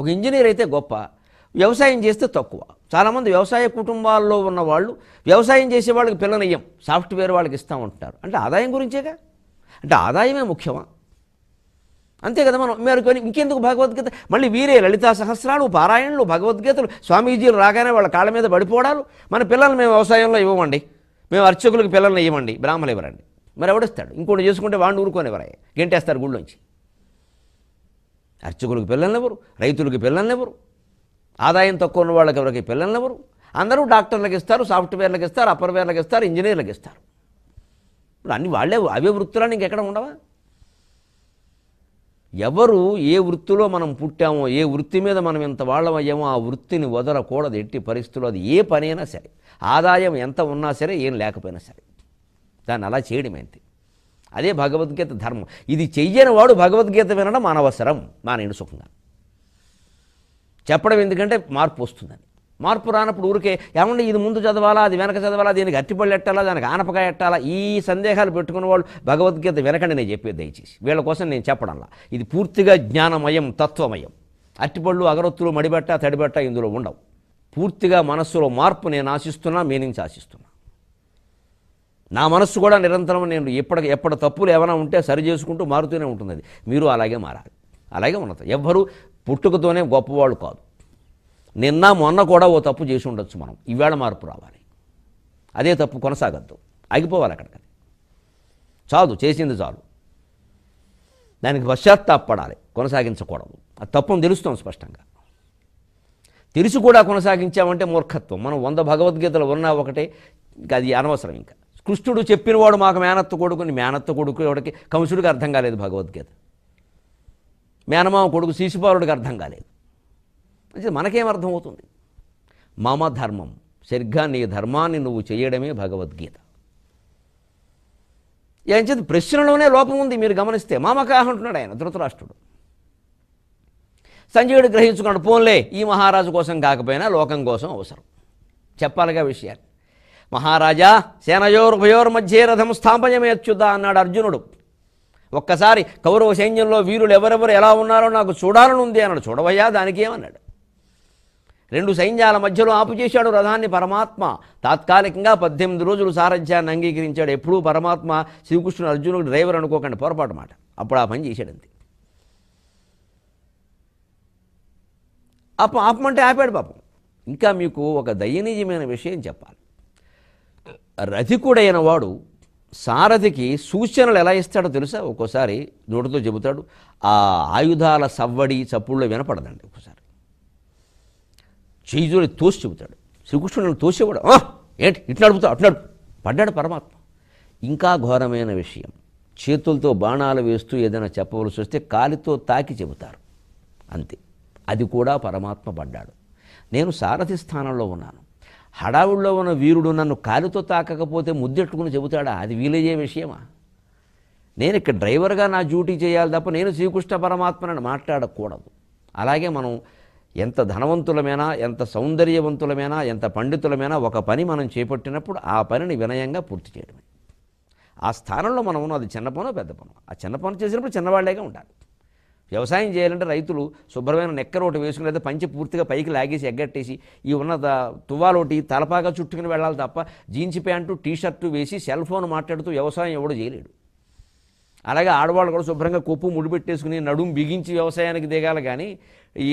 ఒక ఇంజనీర్ అయితే గొప్ప వ్యవసాయం చేస్తే తక్కువ చాలామంది వ్యవసాయ కుటుంబాల్లో ఉన్న వాళ్ళు వ్యవసాయం చేసే వాళ్ళకి ఇయ్యం సాఫ్ట్వేర్ వాళ్ళకి ఇస్తూ ఉంటారు అంటే ఆదాయం గురించేగా అంటే ఆదాయమే ముఖ్యమా అంతే కదా మనం మీరు ఇంకెందుకు భగవద్గీత మళ్ళీ వీరే లలితా సహస్రాలు పారాయణలు భగవద్గీతలు స్వామీజీలు రాగానే వాళ్ళ కాళ్ళ మీద పడిపోవడాలు మన పిల్లల్ని మేము వ్యవసాయంలో ఇవ్వమండి మేము అర్చకులకు పిల్లల్ని ఇవ్వండి బ్రాహ్మలు ఇవ్వరండి మరి ఎవడిస్తాడు ఇంకోటి చేసుకుంటే వాడిని ఊరుకోనివ్వరాయి గెంటేస్తారు నుంచి అర్చకులకు రైతులకి రైతులకు ఎవరు ఆదాయం తక్కువ ఉన్న వాళ్ళకి ఎవరికి ఎవరు అందరూ డాక్టర్లకు ఇస్తారు సాఫ్ట్వేర్లకు ఇస్తారు అప్పర్వేర్లకు ఇస్తారు ఇంజనీర్లకు ఇస్తారు ఇప్పుడు అన్ని వాళ్ళే అవే వృత్తులని ఇంకెక్కడ ఉండవా ఎవరు ఏ వృత్తిలో మనం పుట్టామో ఏ వృత్తి మీద మనం ఇంత అయ్యామో ఆ వృత్తిని వదలకూడదు ఎట్టి పరిస్థితులు అది ఏ పనైనా సరే ఆదాయం ఎంత ఉన్నా సరే ఏం లేకపోయినా సరే దాన్ని అలా చేయడం ఏంటి అదే భగవద్గీత ధర్మం ఇది చెయ్యని వాడు భగవద్గీత వినడం అనవసరం నేను సుఖంగా చెప్పడం ఎందుకంటే మార్పు వస్తుందని మార్పు రానప్పుడు ఊరికే ఏమంటే ఇది ముందు చదవాలా అది వెనక చదవాలా దీనికి అట్టిపళ్ళు ఎట్టాలా దానికి ఆనపకాయ ఎట్టాలా ఈ సందేహాలు పెట్టుకున్న వాళ్ళు భగవద్గీత వినకండి నేను చెప్పేది దయచేసి వీళ్ళ కోసం నేను చెప్పడంలా ఇది పూర్తిగా జ్ఞానమయం తత్వమయం అట్టిపళ్ళు అగరొత్తులు మడిబెట్ట తడిబెట్ట ఇందులో ఉండవు పూర్తిగా మనస్సులో మార్పు నేను ఆశిస్తున్నా మీ నుంచి ఆశిస్తున్నా నా మనస్సు కూడా నిరంతరం నేను ఎప్పటి ఎప్పటి తప్పులు ఏమైనా ఉంటే సరి చేసుకుంటూ మారుతూనే ఉంటుంది అది మీరు అలాగే మారాలి అలాగే ఉండదు ఎవ్వరు పుట్టుకతోనే గొప్పవాళ్ళు కాదు నిన్న మొన్న కూడా ఓ తప్పు చేసి ఉండొచ్చు మనం ఈవేళ మార్పు రావాలి అదే తప్పు కొనసాగద్దు ఆగిపోవాలి అక్కడికి చాలు చేసింది చాలు దానికి పశ్చాత్తాపడాలి కొనసాగించకూడదు ఆ తప్పును తెలుస్తాం స్పష్టంగా తెలుసు కూడా కొనసాగించామంటే మూర్ఖత్వం మనం వంద భగవద్గీతలు ఉన్నా ఒకటే అది అనవసరం ఇంకా కృష్ణుడు చెప్పినవాడు మాకు మేనత్త కొడుకుని మేనత్త కొడుకు ఎవడికి కంసుడికి అర్థం కాలేదు భగవద్గీత మేనమామ కొడుకు శిశుపాలుడికి అర్థం కాలేదు అంటే మనకేం అర్థమవుతుంది మమ ధర్మం సరిగ్గా నీ ధర్మాన్ని నువ్వు చేయడమే భగవద్గీత ఏం చేతి ప్రశ్నలోనే లోపం ఉంది మీరు గమనిస్తే మామకాహ అంటున్నాడు ఆయన ధృతరాష్ట్రుడు సంజయుడు గ్రహించుకున్నాడు పోన్లే ఈ మహారాజు కోసం కాకపోయినా లోకం కోసం అవసరం చెప్పాలిగా విషయాన్ని మహారాజా మధ్య రథం స్థాపనమేచ్యుత అన్నాడు అర్జునుడు ఒక్కసారి కౌరవ సైన్యంలో వీరులు ఎవరెవరు ఎలా ఉన్నారో నాకు చూడాలని ఉంది అన్నాడు చూడవయ్యా దానికేమన్నాడు రెండు సైన్యాల మధ్యలో ఆపుచేశాడు రథాన్ని పరమాత్మ తాత్కాలికంగా పద్దెనిమిది రోజులు సారథ్యాన్ని అంగీకరించాడు ఎప్పుడూ పరమాత్మ శ్రీకృష్ణుడు అర్జునుడు డ్రైవర్ అనుకోకండి పొరపాటు మాట అప్పుడు ఆ పని చేశాడంతే అప్ప ఆపమంటే ఆపాడు పాపం ఇంకా మీకు ఒక దయనీయమైన విషయం చెప్పాలి రథికుడైన వాడు సారథికి సూచనలు ఎలా ఇస్తాడో తెలుసా ఒక్కోసారి నోటితో చెబుతాడు ఆ ఆయుధాల సవ్వడి చప్పుళ్ళు వినపడదండి ఒక్కోసారి చేయుని తోసి చెబుతాడు శ్రీకృష్ణుడిని తోసేవాడు ఏంటి ఇట్లా అడుగుతా అట్లా పడ్డాడు పరమాత్మ ఇంకా ఘోరమైన విషయం చేతులతో బాణాలు వేస్తూ ఏదైనా చెప్పవలసి వస్తే కాలితో తాకి చెబుతారు అంతే అది కూడా పరమాత్మ పడ్డాడు నేను సారథి స్థానంలో ఉన్నాను హడావుల్లో ఉన్న వీరుడు నన్ను కాలుతో తాకకపోతే ముద్దెట్టుకుని చెబుతాడా అది వీలయ్యే విషయమా నేను ఇక్కడ డ్రైవర్గా నా డ్యూటీ చేయాలి తప్ప నేను శ్రీకృష్ణ పరమాత్మనని మాట్లాడకూడదు అలాగే మనం ఎంత ధనవంతులమైనా ఎంత సౌందర్యవంతులమైనా ఎంత పండితులమైనా ఒక పని మనం చేపట్టినప్పుడు ఆ పనిని వినయంగా పూర్తి చేయడమే ఆ స్థానంలో మనం అది చిన్న పనో పెద్ద పనో ఆ చిన్న పనులు చేసినప్పుడు చిన్నవాళ్లేగా ఉండాలి వ్యవసాయం చేయాలంటే రైతులు శుభ్రమైన నెక్కర ఒకటి వేసుకుని లేదా పంచి పూర్తిగా పైకి లాగేసి ఎగ్గట్టేసి ఈ ఉన్న తువ్వాలోటి తలపాగా చుట్టుకుని వెళ్ళాలి తప్ప జీన్స్ ప్యాంటు టీ షర్టు వేసి సెల్ ఫోన్ మాట్లాడుతూ వ్యవసాయం ఎవడు చేయలేడు అలాగే ఆడవాళ్ళు కూడా శుభ్రంగా కొప్పు ముడిపెట్టేసుకుని నడుము బిగించి వ్యవసాయానికి దిగాలి కానీ ఈ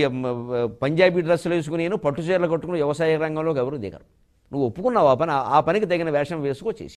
పంజాబీ డ్రెస్సులు వేసుకుని పట్టు చీరలు కట్టుకుని వ్యవసాయ రంగంలోకి ఎవరు దిగరు నువ్వు ఒప్పుకున్నావు ఆ పని ఆ పనికి తగిన వేషం వేసుకో చేసి